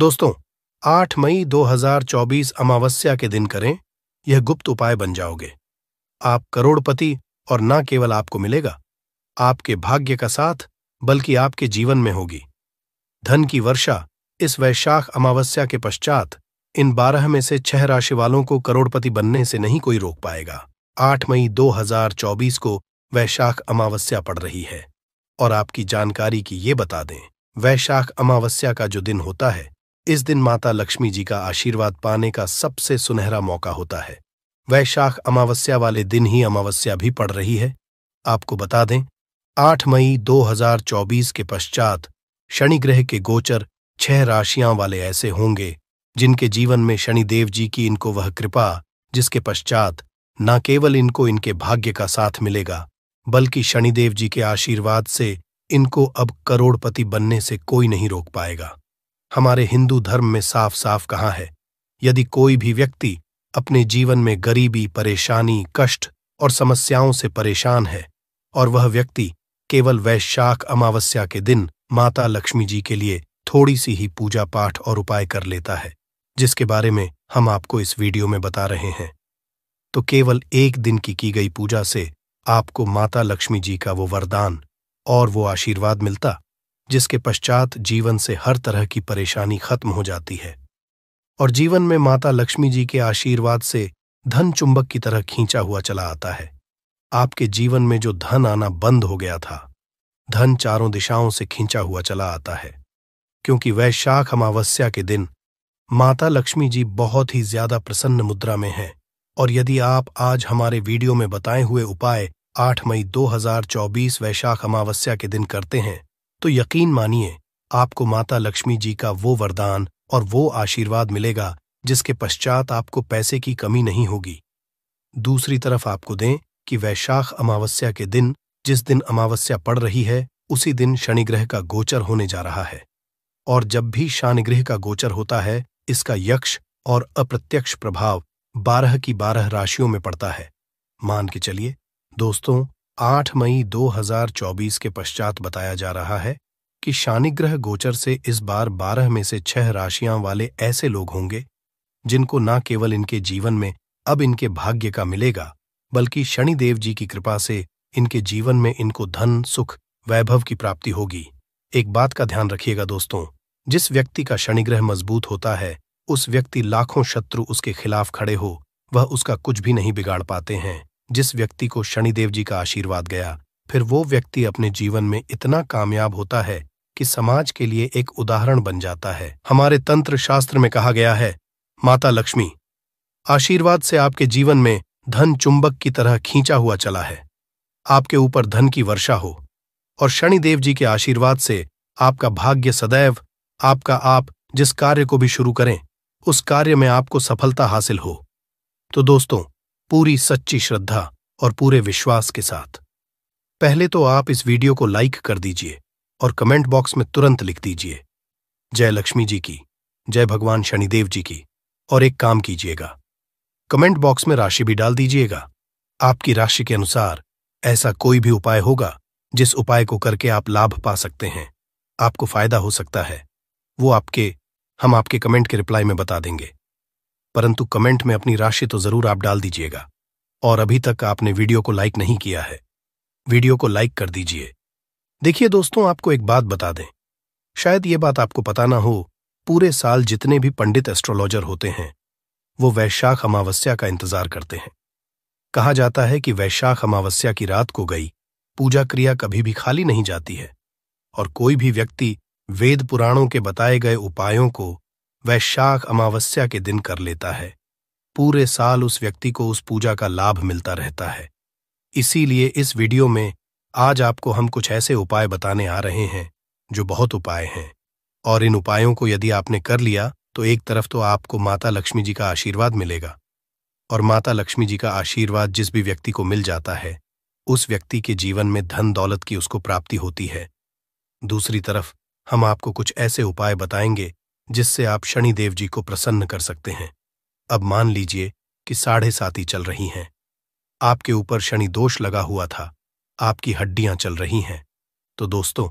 दोस्तों 8 मई 2024 अमावस्या के दिन करें यह गुप्त उपाय बन जाओगे आप करोड़पति और न केवल आपको मिलेगा आपके भाग्य का साथ बल्कि आपके जीवन में होगी धन की वर्षा इस वैशाख अमावस्या के पश्चात इन बारह में से छह राशि वालों को करोड़पति बनने से नहीं कोई रोक पाएगा आठ मई 2024 को वैशाख अमावस्या पड़ रही है और आपकी जानकारी की ये बता दें वैशाख अमावस्या का जो दिन होता है इस दिन माता लक्ष्मी जी का आशीर्वाद पाने का सबसे सुनहरा मौका होता है वैशाख अमावस्या वाले दिन ही अमावस्या भी पड़ रही है आपको बता दें 8 मई 2024 के पश्चात शनि ग्रह के गोचर छह राशियां वाले ऐसे होंगे जिनके जीवन में शनिदेव जी की इनको वह कृपा जिसके पश्चात न केवल इनको इनके भाग्य का साथ मिलेगा बल्कि शनिदेव जी के आशीर्वाद से इनको अब करोड़पति बनने से कोई नहीं रोक पाएगा हमारे हिंदू धर्म में साफ साफ कहा है यदि कोई भी व्यक्ति अपने जीवन में गरीबी परेशानी कष्ट और समस्याओं से परेशान है और वह व्यक्ति केवल वैशाख अमावस्या के दिन माता लक्ष्मी जी के लिए थोड़ी सी ही पूजा पाठ और उपाय कर लेता है जिसके बारे में हम आपको इस वीडियो में बता रहे हैं तो केवल एक दिन की की गई पूजा से आपको माता लक्ष्मी जी का वो वरदान और वो आशीर्वाद मिलता जिसके पश्चात जीवन से हर तरह की परेशानी खत्म हो जाती है और जीवन में माता लक्ष्मी जी के आशीर्वाद से धन चुंबक की तरह खींचा हुआ चला आता है आपके जीवन में जो धन आना बंद हो गया था धन चारों दिशाओं से खींचा हुआ चला आता है क्योंकि वैशाख अमावस्या के दिन माता लक्ष्मी जी बहुत ही ज्यादा प्रसन्न मुद्रा में हैं और यदि आप आज हमारे वीडियो में बताए हुए उपाय 8 मई 2024 वैशाख अमावस्या के दिन करते हैं तो यकीन मानिए आपको माता लक्ष्मी जी का वो वरदान और वो आशीर्वाद मिलेगा जिसके पश्चात आपको पैसे की कमी नहीं होगी दूसरी तरफ आपको दें कि वैशाख अमावस्या के दिन जिस दिन अमावस्या पड़ रही है उसी दिन शनिग्रह का गोचर होने जा रहा है और जब भी शानगृह का गोचर होता है इसका यक्ष और अप्रत्यक्ष प्रभाव बारह की बारह राशियों में पड़ता है मान के चलिए दोस्तों 8 मई 2024 के पश्चात बताया जा रहा है कि शानिग्रह गोचर से इस बार 12 में से छह राशियां वाले ऐसे लोग होंगे जिनको न केवल इनके जीवन में अब इनके भाग्य का मिलेगा बल्कि शनिदेव जी की कृपा से इनके जीवन में इनको धन सुख वैभव की प्राप्ति होगी एक बात का ध्यान रखिएगा दोस्तों जिस व्यक्ति का शनिग्रह मजबूत होता है उस व्यक्ति लाखों शत्रु उसके खिलाफ खड़े हो वह उसका कुछ भी नहीं बिगाड़ पाते हैं जिस व्यक्ति को शनिदेव जी का आशीर्वाद गया फिर वो व्यक्ति अपने जीवन में इतना कामयाब होता है कि समाज के लिए एक उदाहरण बन जाता है हमारे तंत्र शास्त्र में कहा गया है माता लक्ष्मी आशीर्वाद से आपके जीवन में धन चुंबक की तरह खींचा हुआ चला है आपके ऊपर धन की वर्षा हो और शनिदेव जी के आशीर्वाद से आपका भाग्य सदैव आपका आप जिस कार्य को भी शुरू करें उस कार्य में आपको सफलता हासिल हो तो दोस्तों पूरी सच्ची श्रद्धा और पूरे विश्वास के साथ पहले तो आप इस वीडियो को लाइक कर दीजिए और कमेंट बॉक्स में तुरंत लिख दीजिए जय लक्ष्मी जी की जय भगवान शनिदेव जी की और एक काम कीजिएगा कमेंट बॉक्स में राशि भी डाल दीजिएगा आपकी राशि के अनुसार ऐसा कोई भी उपाय होगा जिस उपाय को करके आप लाभ पा सकते हैं आपको फायदा हो सकता है वो आपके हम आपके कमेंट के रिप्लाई में बता देंगे परंतु कमेंट में अपनी राशि तो जरूर आप डाल दीजिएगा और अभी तक आपने वीडियो को लाइक नहीं किया है वीडियो को लाइक कर दीजिए देखिए दोस्तों आपको एक बात बता दें शायद ये बात आपको पता ना हो पूरे साल जितने भी पंडित एस्ट्रोलॉजर होते हैं वो वैशाख अमावस्या का इंतजार करते हैं कहा जाता है कि वैशाख अमावस्या की रात को गई पूजा क्रिया कभी भी खाली नहीं जाती है और कोई भी व्यक्ति वेद पुराणों के बताए गए उपायों को वैशाख अमावस्या के दिन कर लेता है पूरे साल उस व्यक्ति को उस पूजा का लाभ मिलता रहता है इसीलिए इस वीडियो में आज आपको हम कुछ ऐसे उपाय बताने आ रहे हैं जो बहुत उपाय हैं और इन उपायों को यदि आपने कर लिया तो एक तरफ तो आपको माता लक्ष्मी जी का आशीर्वाद मिलेगा और माता लक्ष्मी जी का आशीर्वाद जिस भी व्यक्ति को मिल जाता है उस व्यक्ति के जीवन में धन दौलत की उसको प्राप्ति होती है दूसरी तरफ हम आपको कुछ ऐसे उपाय बताएंगे जिससे आप शनिदेव जी को प्रसन्न कर सकते हैं अब मान लीजिए कि साढ़े साती चल रही हैं आपके ऊपर शनि दोष लगा हुआ था आपकी हड्डियां चल रही हैं तो दोस्तों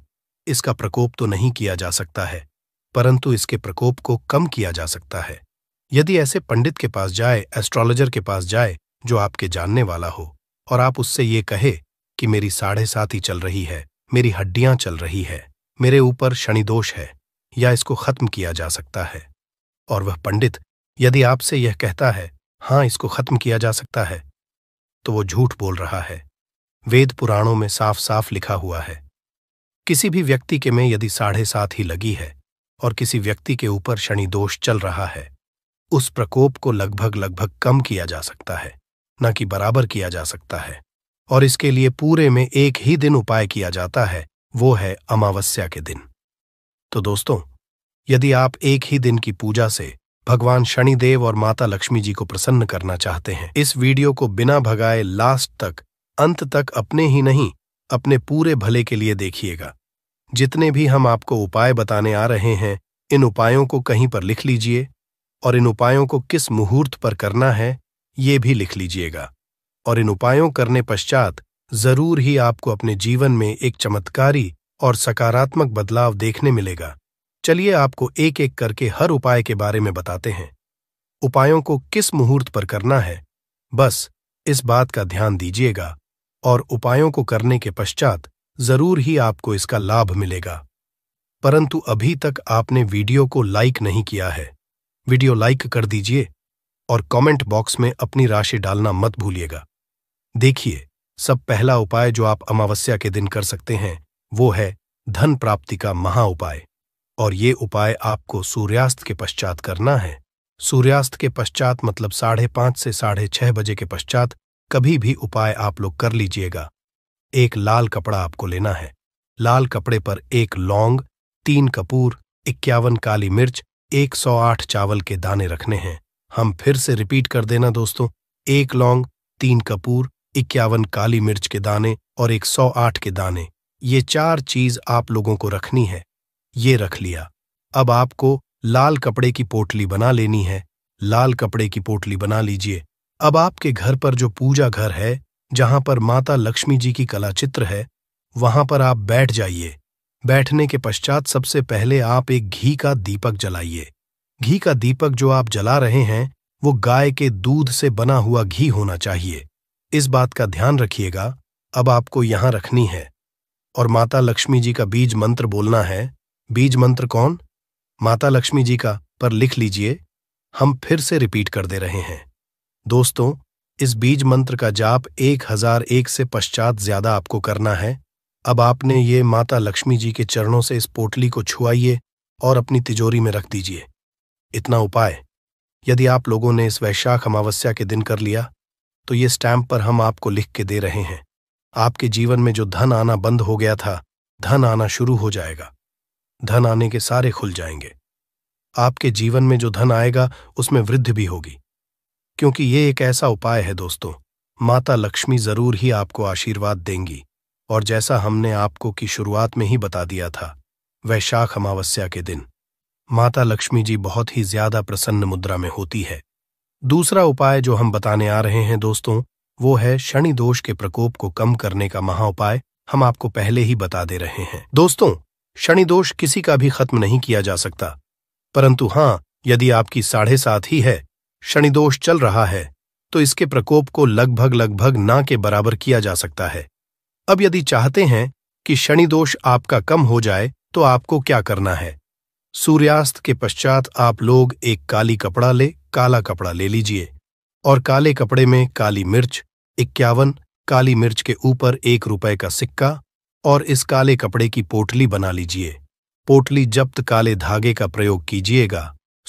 इसका प्रकोप तो नहीं किया जा सकता है परंतु इसके प्रकोप को कम किया जा सकता है यदि ऐसे पंडित के पास जाए एस्ट्रोलॉजर के पास जाए जो आपके जानने वाला हो और आप उससे ये कहे कि मेरी साढ़े साथ ही चल रही है मेरी हड्डियां चल रही है मेरे ऊपर शनिदोष है या इसको खत्म किया जा सकता है और वह पंडित यदि आपसे यह कहता है हां इसको खत्म किया जा सकता है तो वो झूठ बोल रहा है वेद पुराणों में साफ साफ लिखा हुआ है किसी भी व्यक्ति के में यदि साढ़े सात ही लगी है और किसी व्यक्ति के ऊपर शनि दोष चल रहा है उस प्रकोप को लगभग लगभग कम किया जा सकता है न कि बराबर किया जा सकता है और इसके लिए पूरे में एक ही दिन उपाय किया जाता है वो है अमावस्या के दिन तो दोस्तों यदि आप एक ही दिन की पूजा से भगवान शनिदेव और माता लक्ष्मी जी को प्रसन्न करना चाहते हैं इस वीडियो को बिना भगाए लास्ट तक अंत तक अपने ही नहीं अपने पूरे भले के लिए देखिएगा जितने भी हम आपको उपाय बताने आ रहे हैं इन उपायों को कहीं पर लिख लीजिए और इन उपायों को किस मुहूर्त पर करना है ये भी लिख लीजिएगा और इन उपायों करने पश्चात जरूर ही आपको अपने जीवन में एक चमत्कारी और सकारात्मक बदलाव देखने मिलेगा चलिए आपको एक एक करके हर उपाय के बारे में बताते हैं उपायों को किस मुहूर्त पर करना है बस इस बात का ध्यान दीजिएगा और उपायों को करने के पश्चात जरूर ही आपको इसका लाभ मिलेगा परंतु अभी तक आपने वीडियो को लाइक नहीं किया है वीडियो लाइक कर दीजिए और कमेंट बॉक्स में अपनी राशि डालना मत भूलिएगा देखिए सब पहला उपाय जो आप अमावस्या के दिन कर सकते हैं वो है धन प्राप्ति का महा उपाय और ये उपाय आपको सूर्यास्त के पश्चात करना है सूर्यास्त के पश्चात मतलब साढ़े पांच से साढ़े छह बजे के पश्चात कभी भी उपाय आप लोग कर लीजिएगा एक लाल कपड़ा आपको लेना है लाल कपड़े पर एक लौंग तीन कपूर इक्यावन काली मिर्च 108 चावल के दाने रखने हैं हम फिर से रिपीट कर देना दोस्तों एक लौंग तीन कपूर इक्यावन काली मिर्च के दाने और 108 के दाने ये चार चीज आप लोगों को रखनी है ये रख लिया अब आपको लाल कपड़े की पोटली बना लेनी है लाल कपड़े की पोटली बना लीजिए अब आपके घर पर जो पूजा घर है जहां पर माता लक्ष्मी जी की कला चित्र है वहां पर आप बैठ जाइए बैठने के पश्चात सबसे पहले आप एक घी का दीपक जलाइए घी का दीपक जो आप जला रहे हैं वो गाय के दूध से बना हुआ घी होना चाहिए इस बात का ध्यान रखिएगा अब आपको यहां रखनी है और माता लक्ष्मी जी का बीज मंत्र बोलना है बीज मंत्र कौन माता लक्ष्मी जी का पर लिख लीजिए हम फिर से रिपीट कर दे रहे हैं दोस्तों इस बीज मंत्र का जाप एक हजार एक से पश्चात ज्यादा आपको करना है अब आपने ये माता लक्ष्मी जी के चरणों से इस पोटली को छुआइए और अपनी तिजोरी में रख दीजिए इतना उपाय यदि आप लोगों ने इस वैशाख अमावस्या के दिन कर लिया तो ये स्टैंप पर हम आपको लिख के दे रहे हैं आपके जीवन में जो धन आना बंद हो गया था धन आना शुरू हो जाएगा धन आने के सारे खुल जाएंगे आपके जीवन में जो धन आएगा उसमें वृद्धि भी होगी क्योंकि ये एक ऐसा उपाय है दोस्तों माता लक्ष्मी जरूर ही आपको आशीर्वाद देंगी और जैसा हमने आपको की शुरुआत में ही बता दिया था वैशाख अमावस्या के दिन माता लक्ष्मी जी बहुत ही ज्यादा प्रसन्न मुद्रा में होती है दूसरा उपाय जो हम बताने आ रहे हैं दोस्तों वो है शनि दोष के प्रकोप को कम करने का महा उपाय हम आपको पहले ही बता दे रहे हैं दोस्तों शनि दोष किसी का भी खत्म नहीं किया जा सकता परंतु हाँ यदि आपकी साढ़े सात ही है शनि दोष चल रहा है तो इसके प्रकोप को लगभग लगभग ना के बराबर किया जा सकता है अब यदि चाहते हैं कि शनि दोष आपका कम हो जाए तो आपको क्या करना है सूर्यास्त के पश्चात आप लोग एक काली कपड़ा ले काला कपड़ा ले लीजिए और काले कपड़े में काली मिर्च इक्यावन काली मिर्च के ऊपर एक रुपए का सिक्का और इस काले कपड़े की पोटली बना लीजिए पोटली जब्त काले धागे का प्रयोग कीजिएगा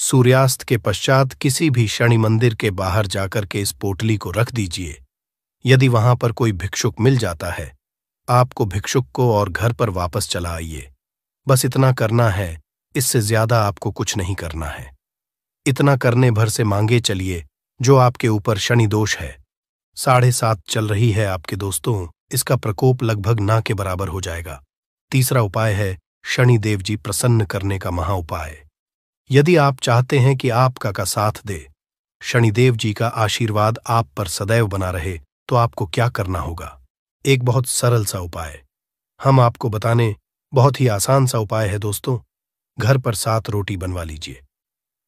सूर्यास्त के पश्चात किसी भी शनि मंदिर के बाहर जाकर के इस पोटली को रख दीजिए यदि वहां पर कोई भिक्षुक मिल जाता है आपको भिक्षुक को और घर पर वापस चला आइए बस इतना करना है इससे ज्यादा आपको कुछ नहीं करना है इतना करने भर से मांगे चलिए जो आपके ऊपर शनि दोष है साढ़े सात चल रही है आपके दोस्तों इसका प्रकोप लगभग ना के बराबर हो जाएगा तीसरा उपाय है शनि देव जी प्रसन्न करने का महा उपाय यदि आप चाहते हैं कि आपका का साथ दे शनिदेव जी का आशीर्वाद आप पर सदैव बना रहे तो आपको क्या करना होगा एक बहुत सरल सा उपाय हम आपको बताने बहुत ही आसान सा उपाय है दोस्तों घर पर सात रोटी बनवा लीजिए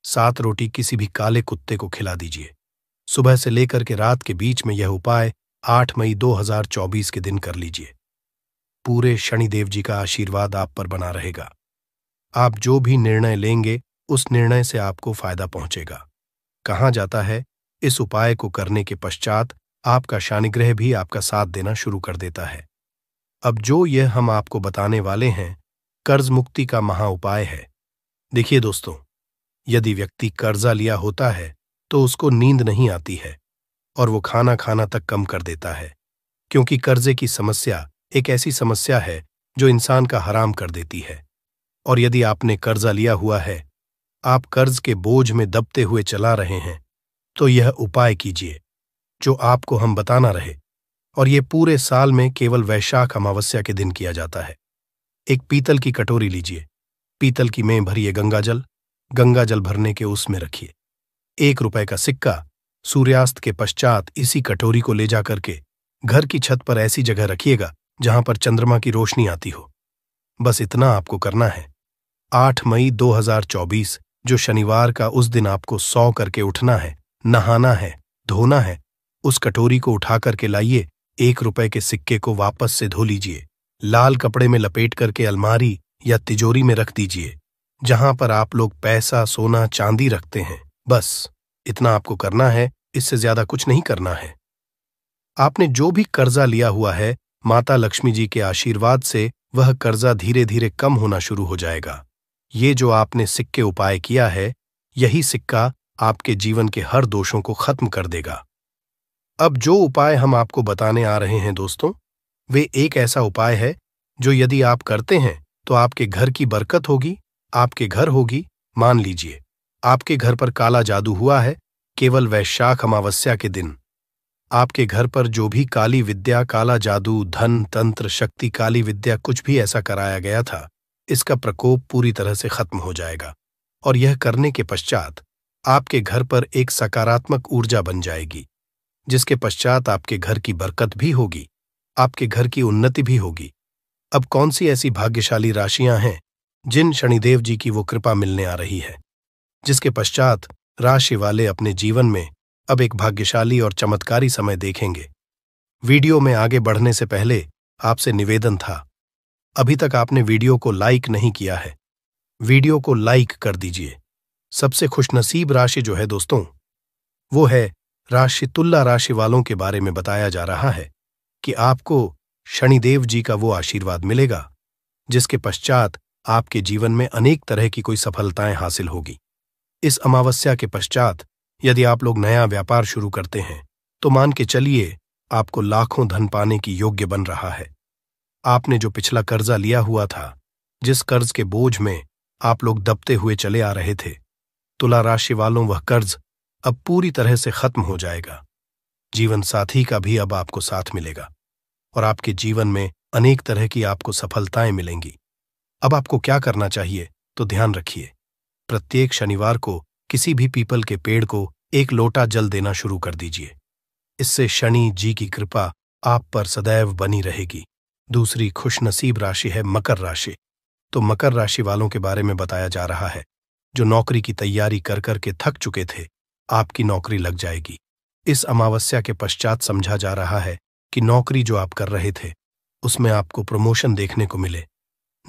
सात रोटी किसी भी काले कुत्ते को खिला दीजिए सुबह से लेकर के रात के बीच में यह उपाय 8 मई 2024 के दिन कर लीजिए पूरे शनिदेव जी का आशीर्वाद आप पर बना रहेगा आप जो भी निर्णय लेंगे उस निर्णय से आपको फायदा पहुंचेगा कहा जाता है इस उपाय को करने के पश्चात आपका शानिग्रह भी आपका साथ देना शुरू कर देता है अब जो यह हम आपको बताने वाले हैं कर्ज मुक्ति का महा उपाय है देखिए दोस्तों यदि व्यक्ति कर्जा लिया होता है तो उसको नींद नहीं आती है और वो खाना खाना तक कम कर देता है क्योंकि कर्जे की समस्या एक ऐसी समस्या है जो इंसान का हराम कर देती है और यदि आपने कर्जा लिया हुआ है आप कर्ज के बोझ में दबते हुए चला रहे हैं तो यह उपाय कीजिए जो आपको हम बताना रहे और ये पूरे साल में केवल वैशाख अमावस्या के दिन किया जाता है एक पीतल की कटोरी लीजिए पीतल की में भरिए गंगाजल गंगाजल भरने के उसमें रखिए एक रुपए का सिक्का सूर्यास्त के पश्चात इसी कटोरी को ले जाकर के घर की छत पर ऐसी जगह रखिएगा जहां पर चंद्रमा की रोशनी आती हो बस इतना आपको करना है 8 मई 2024 जो शनिवार का उस दिन आपको सौ करके उठना है नहाना है धोना है उस कटोरी को उठा करके लाइए एक रुपए के सिक्के को वापस से धो लीजिए लाल कपड़े में लपेट करके अलमारी या तिजोरी में रख दीजिए जहां पर आप लोग पैसा सोना चांदी रखते हैं बस इतना आपको करना है इससे ज्यादा कुछ नहीं करना है आपने जो भी कर्जा लिया हुआ है माता लक्ष्मी जी के आशीर्वाद से वह कर्जा धीरे धीरे कम होना शुरू हो जाएगा ये जो आपने सिक्के उपाय किया है यही सिक्का आपके जीवन के हर दोषों को खत्म कर देगा अब जो उपाय हम आपको बताने आ रहे हैं दोस्तों वे एक ऐसा उपाय है जो यदि आप करते हैं तो आपके घर की बरकत होगी आपके घर होगी मान लीजिए आपके घर पर काला जादू हुआ है केवल वैशाख अमावस्या के दिन आपके घर पर जो भी काली विद्या काला जादू धन तंत्र शक्ति काली विद्या कुछ भी ऐसा कराया गया था इसका प्रकोप पूरी तरह से खत्म हो जाएगा और यह करने के पश्चात आपके घर पर एक सकारात्मक ऊर्जा बन जाएगी जिसके पश्चात आपके घर की बरकत भी होगी आपके घर की उन्नति भी होगी अब कौन सी ऐसी भाग्यशाली राशियां हैं जिन शनिदेव जी की वो कृपा मिलने आ रही है जिसके पश्चात राशि वाले अपने जीवन में अब एक भाग्यशाली और चमत्कारी समय देखेंगे वीडियो में आगे बढ़ने से पहले आपसे निवेदन था अभी तक आपने वीडियो को लाइक नहीं किया है वीडियो को लाइक कर दीजिए सबसे खुशनसीब राशि जो है दोस्तों वो है राशि तुल्ला राशि वालों के बारे में बताया जा रहा है कि आपको शनिदेव जी का वो आशीर्वाद मिलेगा जिसके पश्चात आपके जीवन में अनेक तरह की कोई सफलताएं हासिल होगी इस अमावस्या के पश्चात यदि आप लोग नया व्यापार शुरू करते हैं तो मान के चलिए आपको लाखों धन पाने की योग्य बन रहा है आपने जो पिछला कर्जा लिया हुआ था जिस कर्ज के बोझ में आप लोग दबते हुए चले आ रहे थे तुला राशि वालों वह कर्ज अब पूरी तरह से खत्म हो जाएगा जीवन साथी का भी अब आपको साथ मिलेगा और आपके जीवन में अनेक तरह की आपको सफलताएं मिलेंगी अब आपको क्या करना चाहिए तो ध्यान रखिए प्रत्येक शनिवार को किसी भी पीपल के पेड़ को एक लोटा जल देना शुरू कर दीजिए इससे शनि जी की कृपा आप पर सदैव बनी रहेगी दूसरी खुशनसीब राशि है मकर राशि तो मकर राशि वालों के बारे में बताया जा रहा है जो नौकरी की तैयारी कर करके थक चुके थे आपकी नौकरी लग जाएगी इस अमावस्या के पश्चात समझा जा रहा है कि नौकरी जो आप कर रहे थे उसमें आपको प्रमोशन देखने को मिले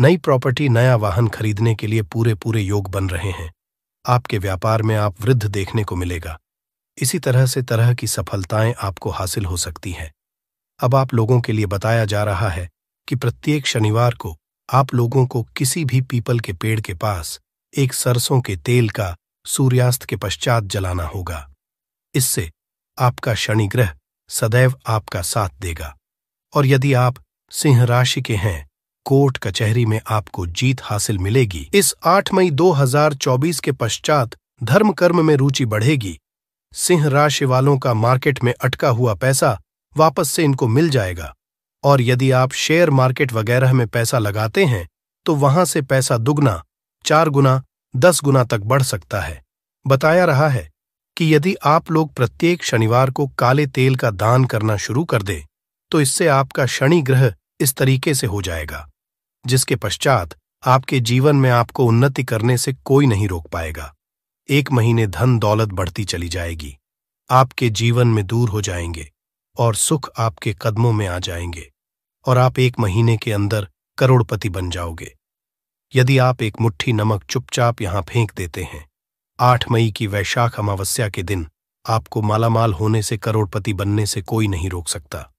नई प्रॉपर्टी नया वाहन खरीदने के लिए पूरे पूरे योग बन रहे हैं आपके व्यापार में आप वृद्ध देखने को मिलेगा इसी तरह से तरह की सफलताएं आपको हासिल हो सकती हैं अब आप लोगों के लिए बताया जा रहा है कि प्रत्येक शनिवार को आप लोगों को किसी भी पीपल के पेड़ के पास एक सरसों के तेल का सूर्यास्त के पश्चात जलाना होगा इससे आपका शनिग्रह सदैव आपका साथ देगा और यदि आप सिंह राशि के हैं कोर्ट कचहरी में आपको जीत हासिल मिलेगी इस 8 मई 2024 के पश्चात धर्म कर्म में रुचि बढ़ेगी सिंह राशि वालों का मार्केट में अटका हुआ पैसा वापस से इनको मिल जाएगा और यदि आप शेयर मार्केट वगैरह में पैसा लगाते हैं तो वहां से पैसा दुगना चार गुना दस गुना तक बढ़ सकता है बताया रहा है कि यदि आप लोग प्रत्येक शनिवार को काले तेल का दान करना शुरू कर दें तो इससे आपका शनि ग्रह इस तरीके से हो जाएगा जिसके पश्चात आपके जीवन में आपको उन्नति करने से कोई नहीं रोक पाएगा एक महीने धन दौलत बढ़ती चली जाएगी आपके जीवन में दूर हो जाएंगे और सुख आपके कदमों में आ जाएंगे और आप एक महीने के अंदर करोड़पति बन जाओगे यदि आप एक मुट्ठी नमक चुपचाप यहां फेंक देते हैं आठ मई की वैशाख अमावस्या के दिन आपको मालामाल होने से करोड़पति बनने से कोई नहीं रोक सकता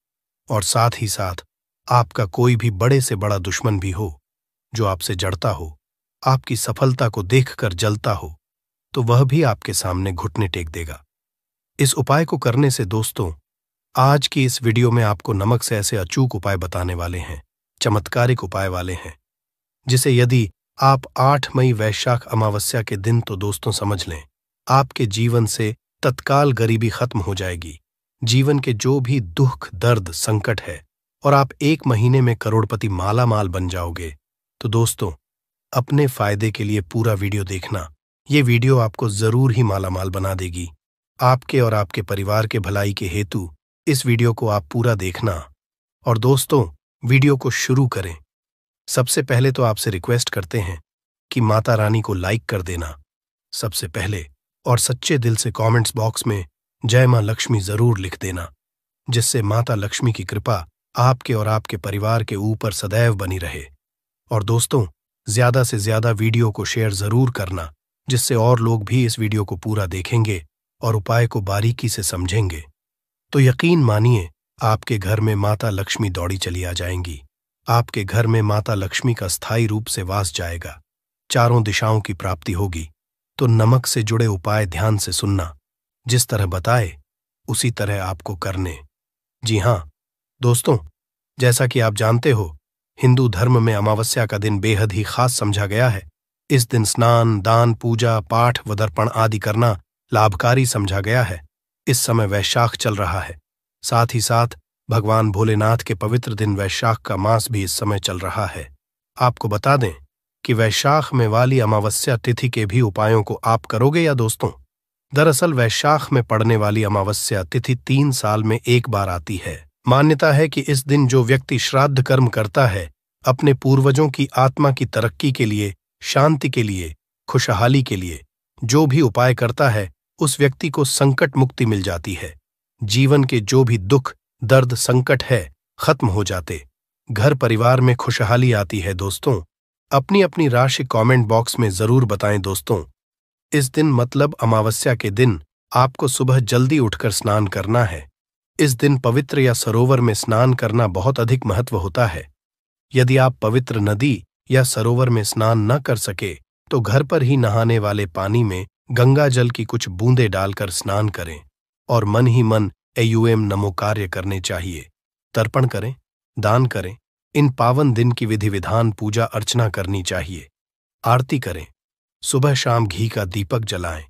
और साथ ही साथ आपका कोई भी बड़े से बड़ा दुश्मन भी हो जो आपसे जड़ता हो आपकी सफलता को देखकर जलता हो तो वह भी आपके सामने घुटने टेक देगा इस उपाय को करने से दोस्तों आज की इस वीडियो में आपको नमक से ऐसे अचूक उपाय बताने वाले हैं चमत्कारिक उपाय वाले हैं जिसे यदि आप 8 मई वैशाख अमावस्या के दिन तो दोस्तों समझ लें आपके जीवन से तत्काल गरीबी खत्म हो जाएगी जीवन के जो भी दुख दर्द संकट है और आप एक महीने में करोड़पति माला माल बन जाओगे तो दोस्तों अपने फायदे के लिए पूरा वीडियो देखना ये वीडियो आपको जरूर ही माला माल बना देगी आपके और आपके परिवार के भलाई के हेतु इस वीडियो को आप पूरा देखना और दोस्तों वीडियो को शुरू करें सबसे पहले तो आपसे रिक्वेस्ट करते हैं कि माता रानी को लाइक कर देना सबसे पहले और सच्चे दिल से कमेंट्स बॉक्स में जय मां लक्ष्मी जरूर लिख देना जिससे माता लक्ष्मी की कृपा आपके और आपके परिवार के ऊपर सदैव बनी रहे और दोस्तों ज्यादा से ज्यादा वीडियो को शेयर जरूर करना जिससे और लोग भी इस वीडियो को पूरा देखेंगे और उपाय को बारीकी से समझेंगे तो यकीन मानिए आपके घर में माता लक्ष्मी दौड़ी चली आ जाएंगी आपके घर में माता लक्ष्मी का स्थायी रूप से वास जाएगा चारों दिशाओं की प्राप्ति होगी तो नमक से जुड़े उपाय ध्यान से सुनना जिस तरह बताए उसी तरह आपको करने जी हाँ दोस्तों जैसा कि आप जानते हो हिंदू धर्म में अमावस्या का दिन बेहद ही खास समझा गया है इस दिन स्नान दान पूजा पाठ व दर्पण आदि करना लाभकारी समझा गया है इस समय वैशाख चल रहा है साथ ही साथ भगवान भोलेनाथ के पवित्र दिन वैशाख का मास भी इस समय चल रहा है आपको बता दें कि वैशाख में वाली अमावस्या तिथि के भी उपायों को आप करोगे या दोस्तों दरअसल वैशाख में पड़ने वाली अमावस्या तिथि तीन साल में एक बार आती है मान्यता है कि इस दिन जो व्यक्ति श्राद्ध कर्म करता है अपने पूर्वजों की आत्मा की तरक्की के लिए शांति के लिए खुशहाली के लिए जो भी उपाय करता है उस व्यक्ति को संकट मुक्ति मिल जाती है जीवन के जो भी दुख दर्द संकट है खत्म हो जाते घर परिवार में खुशहाली आती है दोस्तों अपनी अपनी राशि कमेंट बॉक्स में जरूर बताएं दोस्तों इस दिन मतलब अमावस्या के दिन आपको सुबह जल्दी उठकर स्नान करना है इस दिन पवित्र या सरोवर में स्नान करना बहुत अधिक महत्व होता है यदि आप पवित्र नदी या सरोवर में स्नान न कर सके तो घर पर ही नहाने वाले पानी में गंगा जल की कुछ बूंदे डालकर स्नान करें और मन ही मन एयूएम नमो कार्य करने चाहिए तर्पण करें दान करें इन पावन दिन की विधि विधान पूजा अर्चना करनी चाहिए आरती करें सुबह शाम घी का दीपक जलाएं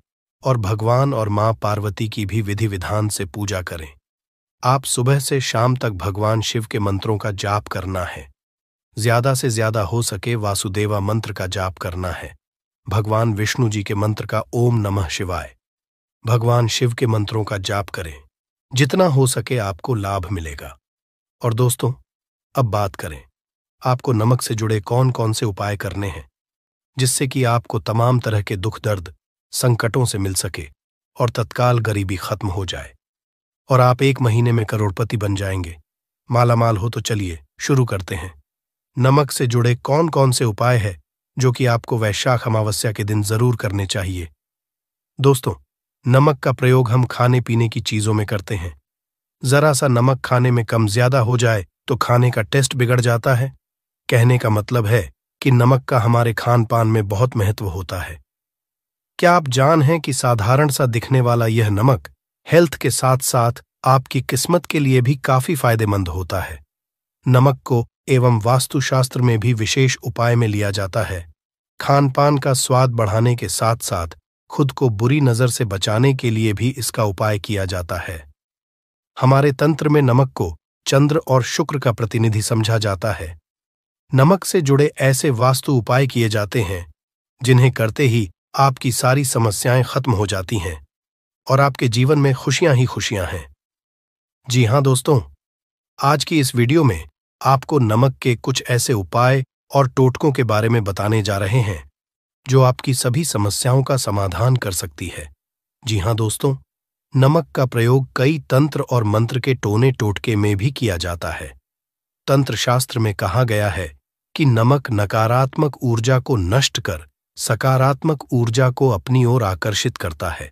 और भगवान और मां पार्वती की भी विधि विधान से पूजा करें आप सुबह से शाम तक भगवान शिव के मंत्रों का जाप करना है ज्यादा से ज्यादा हो सके वासुदेवा मंत्र का जाप करना है भगवान विष्णु जी के मंत्र का ओम नमः शिवाय भगवान शिव के मंत्रों का जाप करें जितना हो सके आपको लाभ मिलेगा और दोस्तों अब बात करें आपको नमक से जुड़े कौन कौन से उपाय करने हैं जिससे कि आपको तमाम तरह के दुख दर्द संकटों से मिल सके और तत्काल गरीबी खत्म हो जाए और आप एक महीने में करोड़पति बन जाएंगे माला माल हो तो चलिए शुरू करते हैं नमक से जुड़े कौन कौन से उपाय है जो कि आपको वैशाख अमावस्या के दिन जरूर करने चाहिए दोस्तों नमक का प्रयोग हम खाने पीने की चीजों में करते हैं जरा सा नमक खाने में कम ज्यादा हो जाए तो खाने का टेस्ट बिगड़ जाता है कहने का मतलब है कि नमक का हमारे खान पान में बहुत महत्व होता है क्या आप जान हैं कि साधारण सा दिखने वाला यह नमक हेल्थ के साथ साथ आपकी किस्मत के लिए भी काफी फायदेमंद होता है नमक को एवं वास्तुशास्त्र में भी विशेष उपाय में लिया जाता है खान पान का स्वाद बढ़ाने के साथ साथ खुद को बुरी नजर से बचाने के लिए भी इसका उपाय किया जाता है हमारे तंत्र में नमक को चंद्र और शुक्र का प्रतिनिधि समझा जाता है नमक से जुड़े ऐसे वास्तु उपाय किए जाते हैं जिन्हें करते ही आपकी सारी समस्याएं खत्म हो जाती हैं और आपके जीवन में खुशियां ही खुशियां हैं जी हां दोस्तों आज की इस वीडियो में आपको नमक के कुछ ऐसे उपाय और टोटकों के बारे में बताने जा रहे हैं जो आपकी सभी समस्याओं का समाधान कर सकती है जी हां दोस्तों नमक का प्रयोग कई तंत्र और मंत्र के टोने टोटके में भी किया जाता है तंत्र शास्त्र में कहा गया है कि नमक नकारात्मक ऊर्जा को नष्ट कर सकारात्मक ऊर्जा को अपनी ओर आकर्षित करता है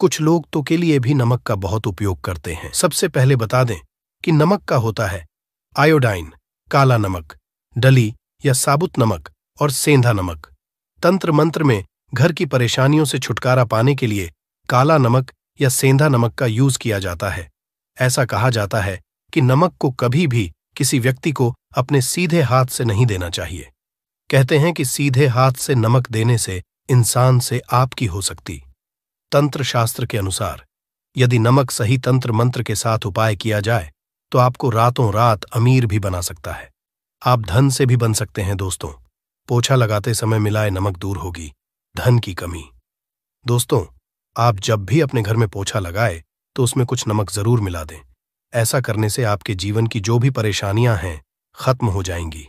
कुछ लोग तो के लिए भी नमक का बहुत उपयोग करते हैं सबसे पहले बता दें कि नमक का होता है आयोडाइन काला नमक डली या साबुत नमक और सेंधा नमक तंत्र मंत्र में घर की परेशानियों से छुटकारा पाने के लिए काला नमक या सेंधा नमक का यूज किया जाता है ऐसा कहा जाता है कि नमक को कभी भी किसी व्यक्ति को अपने सीधे हाथ से नहीं देना चाहिए कहते हैं कि सीधे हाथ से नमक देने से इंसान से आपकी हो सकती तंत्र शास्त्र के अनुसार यदि नमक सही तंत्र मंत्र के साथ उपाय किया जाए तो आपको रातों रात अमीर भी बना सकता है आप धन से भी बन सकते हैं दोस्तों पोछा लगाते समय मिलाए नमक दूर होगी धन की कमी दोस्तों आप जब भी अपने घर में पोछा लगाए तो उसमें कुछ नमक जरूर मिला दें ऐसा करने से आपके जीवन की जो भी परेशानियां हैं खत्म हो जाएंगी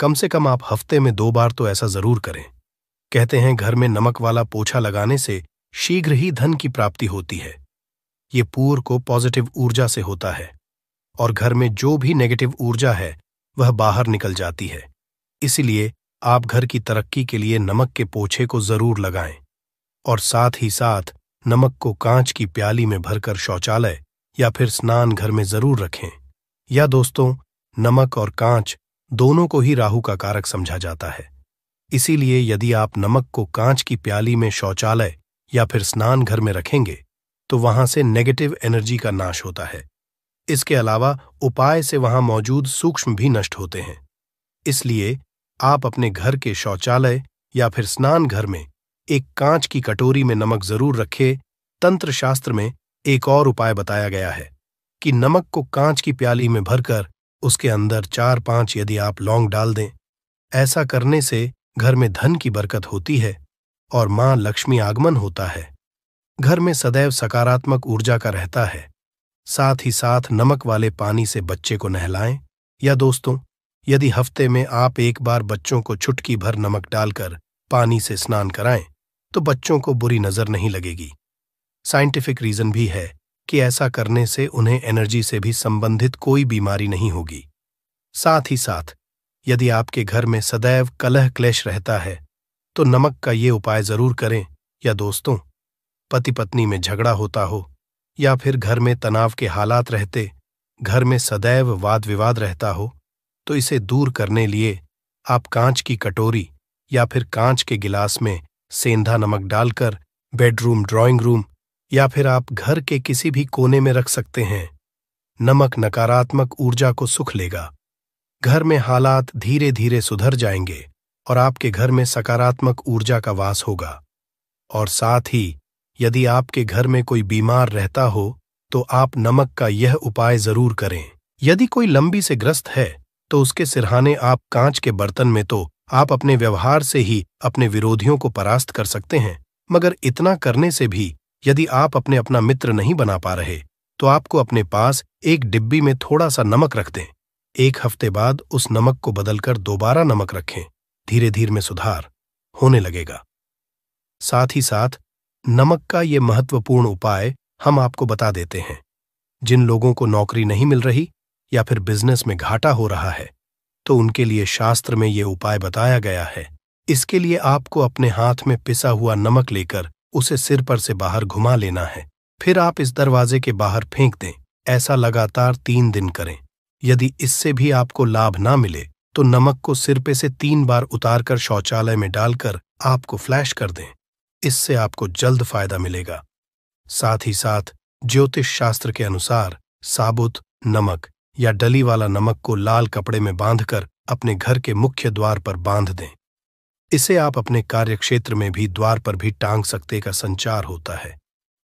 कम से कम आप हफ्ते में दो बार तो ऐसा जरूर करें कहते हैं घर में नमक वाला पोछा लगाने से शीघ्र ही धन की प्राप्ति होती है ये पूर को पॉजिटिव ऊर्जा से होता है और घर में जो भी नेगेटिव ऊर्जा है वह बाहर निकल जाती है इसलिए आप घर की तरक्की के लिए नमक के पोछे को जरूर लगाएं और साथ ही साथ नमक को कांच की प्याली में भरकर शौचालय या फिर स्नान घर में जरूर रखें या दोस्तों नमक और कांच दोनों को ही राहु का कारक समझा जाता है इसीलिए यदि आप नमक को कांच की प्याली में शौचालय या फिर स्नान घर में रखेंगे तो वहां से नेगेटिव एनर्जी का नाश होता है इसके अलावा उपाय से वहां मौजूद सूक्ष्म भी नष्ट होते हैं इसलिए आप अपने घर के शौचालय या फिर स्नान घर में एक कांच की कटोरी में नमक जरूर रखें तंत्र शास्त्र में एक और उपाय बताया गया है कि नमक को कांच की प्याली में भरकर उसके अंदर चार पांच यदि आप लौंग डाल दें ऐसा करने से घर में धन की बरकत होती है और मां लक्ष्मी आगमन होता है घर में सदैव सकारात्मक ऊर्जा का रहता है साथ ही साथ नमक वाले पानी से बच्चे को नहलाएं या दोस्तों यदि हफ्ते में आप एक बार बच्चों को छुटकी भर नमक डालकर पानी से स्नान कराएं तो बच्चों को बुरी नजर नहीं लगेगी साइंटिफिक रीजन भी है कि ऐसा करने से उन्हें एनर्जी से भी संबंधित कोई बीमारी नहीं होगी साथ ही साथ यदि आपके घर में सदैव कलह क्लेश रहता है तो नमक का ये उपाय जरूर करें या दोस्तों पति पत्नी में झगड़ा होता हो या फिर घर में तनाव के हालात रहते घर में सदैव वाद विवाद रहता हो तो इसे दूर करने लिए आप कांच की कटोरी या फिर कांच के गिलास में सेंधा नमक डालकर बेडरूम ड्राइंग रूम या फिर आप घर के किसी भी कोने में रख सकते हैं नमक नकारात्मक ऊर्जा को सुख लेगा घर में हालात धीरे धीरे सुधर जाएंगे और आपके घर में सकारात्मक ऊर्जा का वास होगा और साथ ही यदि आपके घर में कोई बीमार रहता हो तो आप नमक का यह उपाय जरूर करें यदि कोई लंबी से ग्रस्त है तो उसके सिरहाने आप कांच के बर्तन में तो आप अपने व्यवहार से ही अपने विरोधियों को परास्त कर सकते हैं मगर इतना करने से भी यदि आप अपने अपना मित्र नहीं बना पा रहे तो आपको अपने पास एक डिब्बी में थोड़ा सा नमक रख दें एक हफ्ते बाद उस नमक को बदलकर दोबारा नमक रखें धीरे धीरे में सुधार होने लगेगा साथ ही साथ नमक का ये महत्वपूर्ण उपाय हम आपको बता देते हैं जिन लोगों को नौकरी नहीं मिल रही या फिर बिजनेस में घाटा हो रहा है तो उनके लिए शास्त्र में ये उपाय बताया गया है इसके लिए आपको अपने हाथ में पिसा हुआ नमक लेकर उसे सिर पर से बाहर घुमा लेना है फिर आप इस दरवाजे के बाहर फेंक दें ऐसा लगातार तीन दिन करें यदि इससे भी आपको लाभ ना मिले तो नमक को सिर पे से तीन बार उतारकर शौचालय में डालकर आपको फ्लैश कर दें इससे आपको जल्द फायदा मिलेगा साथ ही साथ ज्योतिष शास्त्र के अनुसार साबुत नमक या डली वाला नमक को लाल कपड़े में बांधकर अपने घर के मुख्य द्वार पर बांध दें इसे आप अपने कार्यक्षेत्र में भी द्वार पर भी टांग सकते का संचार होता है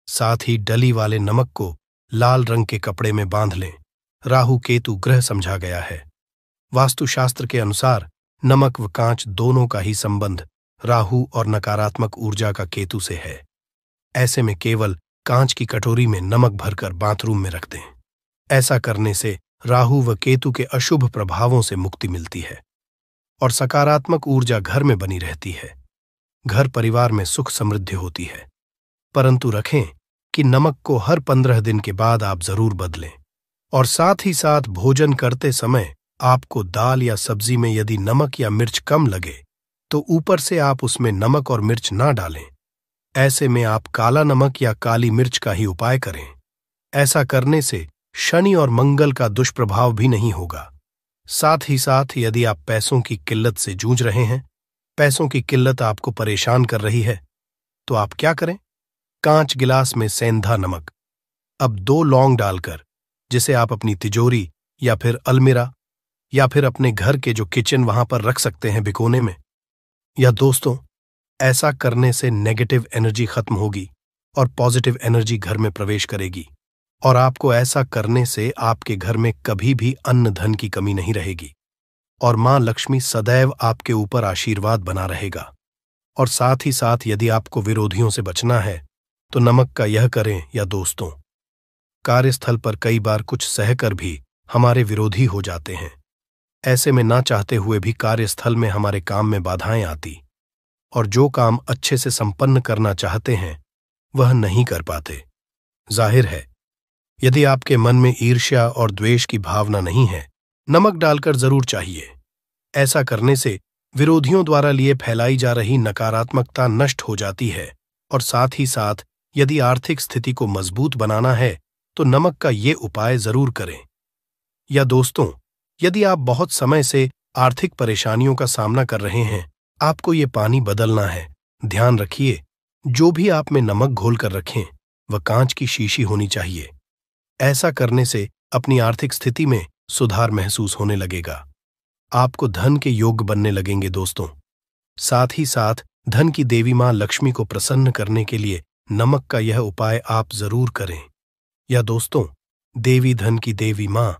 साथ ही डली वाले नमक को लाल रंग के कपड़े में बांध लें राहु केतु ग्रह समझा गया है वास्तुशास्त्र के अनुसार नमक व कांच दोनों का ही संबंध राहु और नकारात्मक ऊर्जा का केतु से है ऐसे में केवल कांच की कटोरी में नमक भरकर बाथरूम में रख दें ऐसा करने से राहु व केतु के अशुभ प्रभावों से मुक्ति मिलती है और सकारात्मक ऊर्जा घर में बनी रहती है घर परिवार में सुख समृद्धि होती है परंतु रखें कि नमक को हर पंद्रह दिन के बाद आप जरूर बदलें और साथ ही साथ भोजन करते समय आपको दाल या सब्जी में यदि नमक या मिर्च कम लगे तो ऊपर से आप उसमें नमक और मिर्च ना डालें ऐसे में आप काला नमक या काली मिर्च का ही उपाय करें ऐसा करने से शनि और मंगल का दुष्प्रभाव भी नहीं होगा साथ ही साथ यदि आप पैसों की किल्लत से जूझ रहे हैं पैसों की किल्लत आपको परेशान कर रही है तो आप क्या करें कांच गिलास में सेंधा नमक अब दो लौंग डालकर जिसे आप अपनी तिजोरी या फिर अलमिरा या फिर अपने घर के जो किचन वहां पर रख सकते हैं भिकोने में या दोस्तों ऐसा करने से नेगेटिव एनर्जी खत्म होगी और पॉजिटिव एनर्जी घर में प्रवेश करेगी और आपको ऐसा करने से आपके घर में कभी भी अन्न धन की कमी नहीं रहेगी और मां लक्ष्मी सदैव आपके ऊपर आशीर्वाद बना रहेगा और साथ ही साथ यदि आपको विरोधियों से बचना है तो नमक का यह करें या दोस्तों कार्यस्थल पर कई बार कुछ सहकर भी हमारे विरोधी हो जाते हैं ऐसे में ना चाहते हुए भी कार्यस्थल में हमारे काम में बाधाएं आती और जो काम अच्छे से संपन्न करना चाहते हैं वह नहीं कर पाते जाहिर है यदि आपके मन में ईर्ष्या और द्वेष की भावना नहीं है नमक डालकर जरूर चाहिए ऐसा करने से विरोधियों द्वारा लिए फैलाई जा रही नकारात्मकता नष्ट हो जाती है और साथ ही साथ यदि आर्थिक स्थिति को मजबूत बनाना है तो नमक का ये उपाय जरूर करें या दोस्तों यदि आप बहुत समय से आर्थिक परेशानियों का सामना कर रहे हैं आपको ये पानी बदलना है ध्यान रखिए जो भी आप में नमक घोल कर रखें वह कांच की शीशी होनी चाहिए ऐसा करने से अपनी आर्थिक स्थिति में सुधार महसूस होने लगेगा आपको धन के योग बनने लगेंगे दोस्तों साथ ही साथ धन की देवी मां लक्ष्मी को प्रसन्न करने के लिए नमक का यह उपाय आप जरूर करें या दोस्तों देवी धन की देवी मां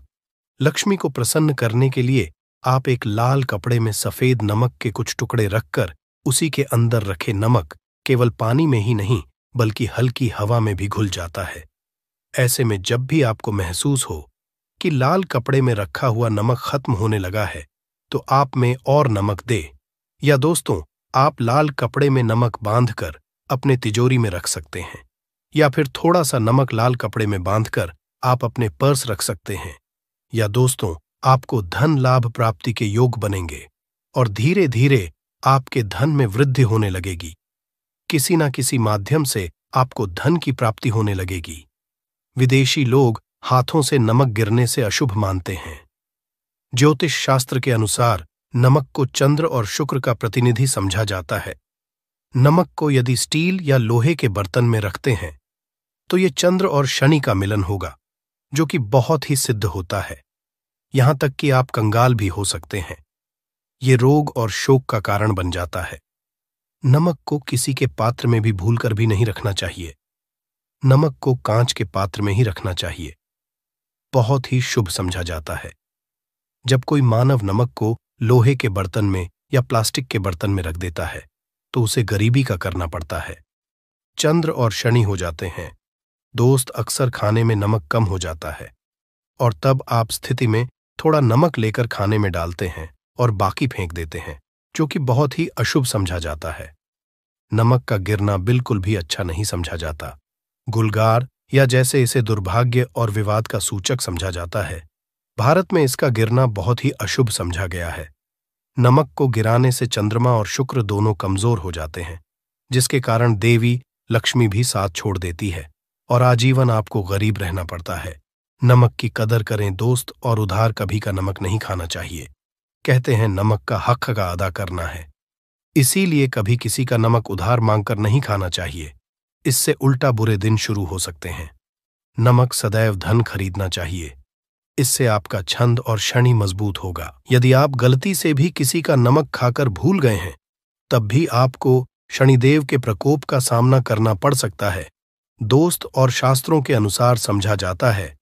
लक्ष्मी को प्रसन्न करने के लिए आप एक लाल कपड़े में सफेद नमक के कुछ टुकड़े रखकर उसी के अंदर रखे नमक केवल पानी में ही नहीं बल्कि हल्की हवा में भी घुल जाता है ऐसे में जब भी आपको महसूस हो कि लाल कपड़े में रखा हुआ नमक खत्म होने लगा है तो आप में और नमक दे या दोस्तों आप लाल कपड़े में नमक बांधकर अपने तिजोरी में रख सकते हैं या फिर थोड़ा सा नमक लाल कपड़े में बांधकर आप अपने पर्स रख सकते हैं या दोस्तों आपको धन लाभ प्राप्ति के योग बनेंगे और धीरे धीरे आपके धन में वृद्धि होने लगेगी किसी ना किसी माध्यम से आपको धन की प्राप्ति होने लगेगी विदेशी लोग हाथों से नमक गिरने से अशुभ मानते हैं ज्योतिष शास्त्र के अनुसार नमक को चंद्र और शुक्र का प्रतिनिधि समझा जाता है नमक को यदि स्टील या लोहे के बर्तन में रखते हैं तो ये चंद्र और शनि का मिलन होगा जो कि बहुत ही सिद्ध होता है यहां तक कि आप कंगाल भी हो सकते हैं ये रोग और शोक का कारण बन जाता है नमक को किसी के पात्र में भी भूलकर भी नहीं रखना चाहिए नमक को कांच के पात्र में ही रखना चाहिए बहुत ही शुभ समझा जाता है जब कोई मानव नमक को लोहे के बर्तन में या प्लास्टिक के बर्तन में रख देता है तो उसे गरीबी का करना पड़ता है चंद्र और शनि हो जाते हैं दोस्त अक्सर खाने में नमक कम हो जाता है और तब आप स्थिति में थोड़ा नमक लेकर खाने में डालते हैं और बाकी फेंक देते हैं जो कि बहुत ही अशुभ समझा जाता है नमक का गिरना बिल्कुल भी अच्छा नहीं समझा जाता गुलगार या जैसे इसे दुर्भाग्य और विवाद का सूचक समझा जाता है भारत में इसका गिरना बहुत ही अशुभ समझा गया है नमक को गिराने से चंद्रमा और शुक्र दोनों कमजोर हो जाते हैं जिसके कारण देवी लक्ष्मी भी साथ छोड़ देती है और आजीवन आपको गरीब रहना पड़ता है नमक की कदर करें दोस्त और उधार कभी का नमक नहीं खाना चाहिए कहते हैं नमक का हक का अदा करना है इसीलिए कभी किसी का नमक उधार मांगकर नहीं खाना चाहिए इससे उल्टा बुरे दिन शुरू हो सकते हैं नमक सदैव धन खरीदना चाहिए इससे आपका छंद और शनि मजबूत होगा यदि आप गलती से भी किसी का नमक खाकर भूल गए हैं तब भी आपको शनिदेव के प्रकोप का सामना करना पड़ सकता है दोस्त और शास्त्रों के अनुसार समझा जाता है